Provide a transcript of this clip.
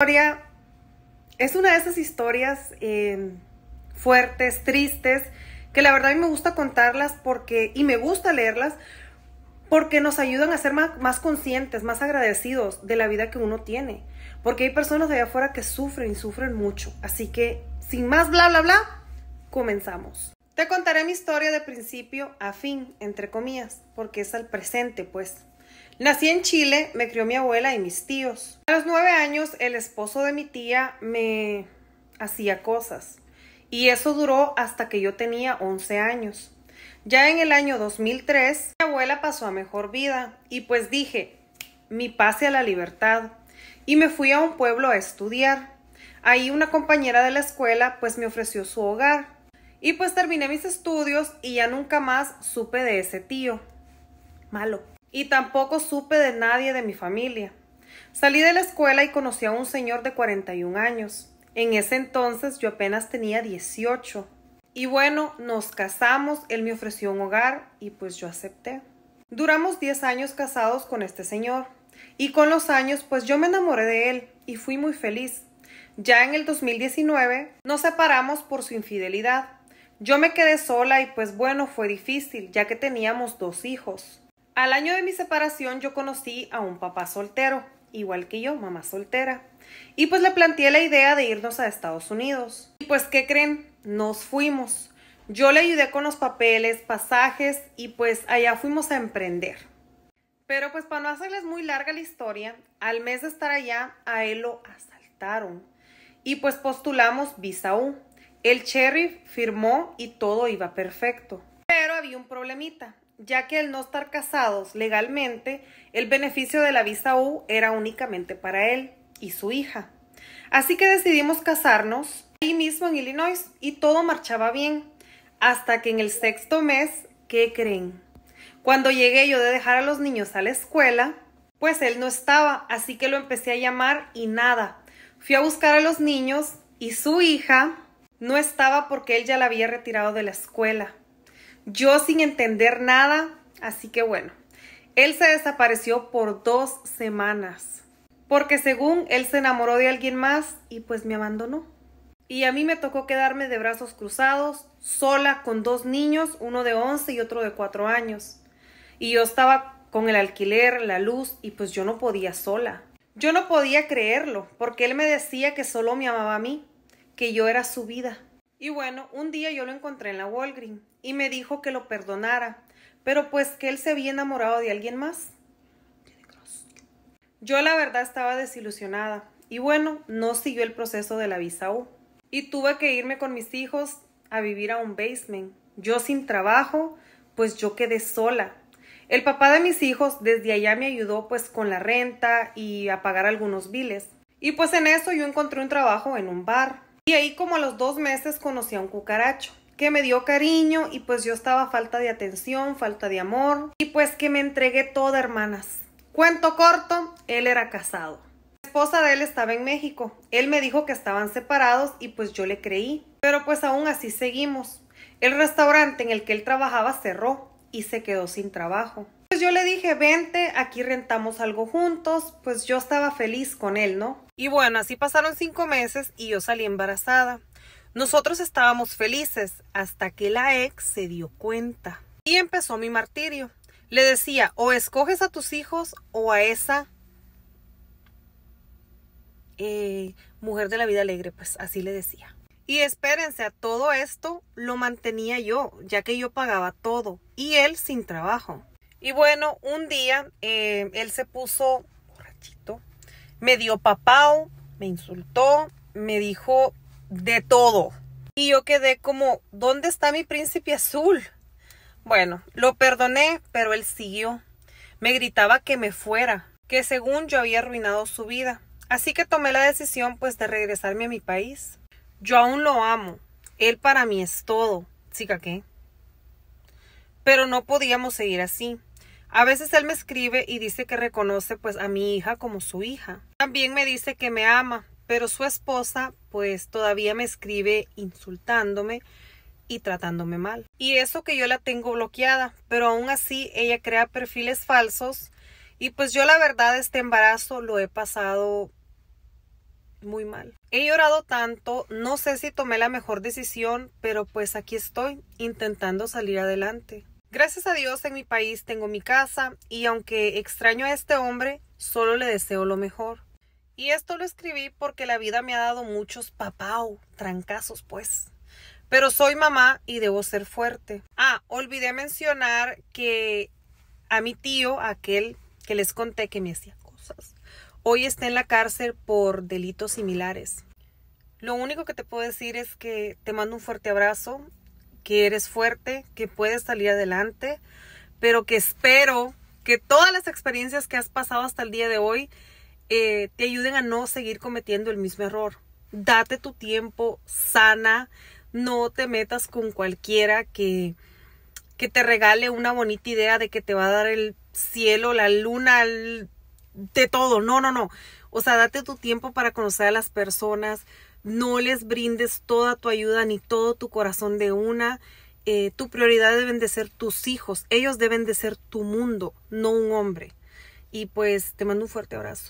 historia es una de esas historias eh, fuertes, tristes, que la verdad a mí me gusta contarlas porque, y me gusta leerlas porque nos ayudan a ser más, más conscientes, más agradecidos de la vida que uno tiene. Porque hay personas de allá afuera que sufren y sufren mucho. Así que, sin más bla, bla, bla, comenzamos. Te contaré mi historia de principio a fin, entre comillas, porque es al presente, pues. Nací en Chile, me crió mi abuela y mis tíos. A los nueve años el esposo de mi tía me hacía cosas y eso duró hasta que yo tenía 11 años. Ya en el año 2003 mi abuela pasó a mejor vida y pues dije, mi pase a la libertad y me fui a un pueblo a estudiar. Ahí una compañera de la escuela pues me ofreció su hogar y pues terminé mis estudios y ya nunca más supe de ese tío. Malo y tampoco supe de nadie de mi familia. Salí de la escuela y conocí a un señor de 41 años. En ese entonces yo apenas tenía 18. Y bueno, nos casamos, él me ofreció un hogar y pues yo acepté. Duramos 10 años casados con este señor. Y con los años pues yo me enamoré de él y fui muy feliz. Ya en el 2019 nos separamos por su infidelidad. Yo me quedé sola y pues bueno, fue difícil, ya que teníamos dos hijos. Al año de mi separación yo conocí a un papá soltero, igual que yo, mamá soltera. Y pues le planteé la idea de irnos a Estados Unidos. Y pues, ¿qué creen? Nos fuimos. Yo le ayudé con los papeles, pasajes y pues allá fuimos a emprender. Pero pues para no hacerles muy larga la historia, al mes de estar allá a él lo asaltaron. Y pues postulamos visa U. El sheriff firmó y todo iba perfecto. Pero había un problemita ya que al no estar casados legalmente, el beneficio de la visa U era únicamente para él y su hija. Así que decidimos casarnos ahí mismo en Illinois y todo marchaba bien. Hasta que en el sexto mes, ¿qué creen? Cuando llegué yo de dejar a los niños a la escuela, pues él no estaba, así que lo empecé a llamar y nada. Fui a buscar a los niños y su hija no estaba porque él ya la había retirado de la escuela. Yo sin entender nada, así que bueno, él se desapareció por dos semanas, porque según él se enamoró de alguien más y pues me abandonó. Y a mí me tocó quedarme de brazos cruzados, sola con dos niños, uno de 11 y otro de 4 años. Y yo estaba con el alquiler, la luz, y pues yo no podía sola. Yo no podía creerlo, porque él me decía que solo me amaba a mí, que yo era su vida. Y bueno, un día yo lo encontré en la Walgreens y me dijo que lo perdonara, pero pues que él se había enamorado de alguien más. Yo la verdad estaba desilusionada y bueno, no siguió el proceso de la visa Y tuve que irme con mis hijos a vivir a un basement. Yo sin trabajo, pues yo quedé sola. El papá de mis hijos desde allá me ayudó pues con la renta y a pagar algunos biles. Y pues en eso yo encontré un trabajo en un bar. Y ahí como a los dos meses conocí a un cucaracho que me dio cariño y pues yo estaba falta de atención, falta de amor y pues que me entregué toda, hermanas. Cuento corto, él era casado. La esposa de él estaba en México. Él me dijo que estaban separados y pues yo le creí. Pero pues aún así seguimos. El restaurante en el que él trabajaba cerró y se quedó sin trabajo. Pues yo le dije, vente, aquí rentamos algo juntos, pues yo estaba feliz con él, ¿no? Y bueno, así pasaron cinco meses y yo salí embarazada. Nosotros estábamos felices hasta que la ex se dio cuenta. Y empezó mi martirio. Le decía, o escoges a tus hijos o a esa eh, mujer de la vida alegre, pues así le decía. Y espérense, a todo esto lo mantenía yo, ya que yo pagaba todo y él sin trabajo. Y bueno, un día eh, él se puso borrachito, me dio papao, me insultó, me dijo de todo. Y yo quedé como, ¿dónde está mi príncipe azul? Bueno, lo perdoné, pero él siguió. Me gritaba que me fuera, que según yo había arruinado su vida. Así que tomé la decisión pues de regresarme a mi país. Yo aún lo amo. Él para mí es todo. Chica, ¿qué? Pero no podíamos seguir así. A veces él me escribe y dice que reconoce pues a mi hija como su hija. También me dice que me ama, pero su esposa pues todavía me escribe insultándome y tratándome mal. Y eso que yo la tengo bloqueada, pero aún así ella crea perfiles falsos y pues yo la verdad este embarazo lo he pasado muy mal. He llorado tanto, no sé si tomé la mejor decisión, pero pues aquí estoy intentando salir adelante. Gracias a Dios en mi país tengo mi casa y aunque extraño a este hombre, solo le deseo lo mejor. Y esto lo escribí porque la vida me ha dado muchos papau, trancazos pues. Pero soy mamá y debo ser fuerte. Ah, olvidé mencionar que a mi tío, aquel que les conté que me hacía cosas, hoy está en la cárcel por delitos similares. Lo único que te puedo decir es que te mando un fuerte abrazo, que eres fuerte, que puedes salir adelante, pero que espero que todas las experiencias que has pasado hasta el día de hoy eh, te ayuden a no seguir cometiendo el mismo error. Date tu tiempo, sana, no te metas con cualquiera que, que te regale una bonita idea de que te va a dar el cielo, la luna, de todo. No, no, no. O sea, date tu tiempo para conocer a las personas. No les brindes toda tu ayuda ni todo tu corazón de una. Eh, tu prioridad deben de ser tus hijos. Ellos deben de ser tu mundo, no un hombre. Y pues te mando un fuerte abrazo.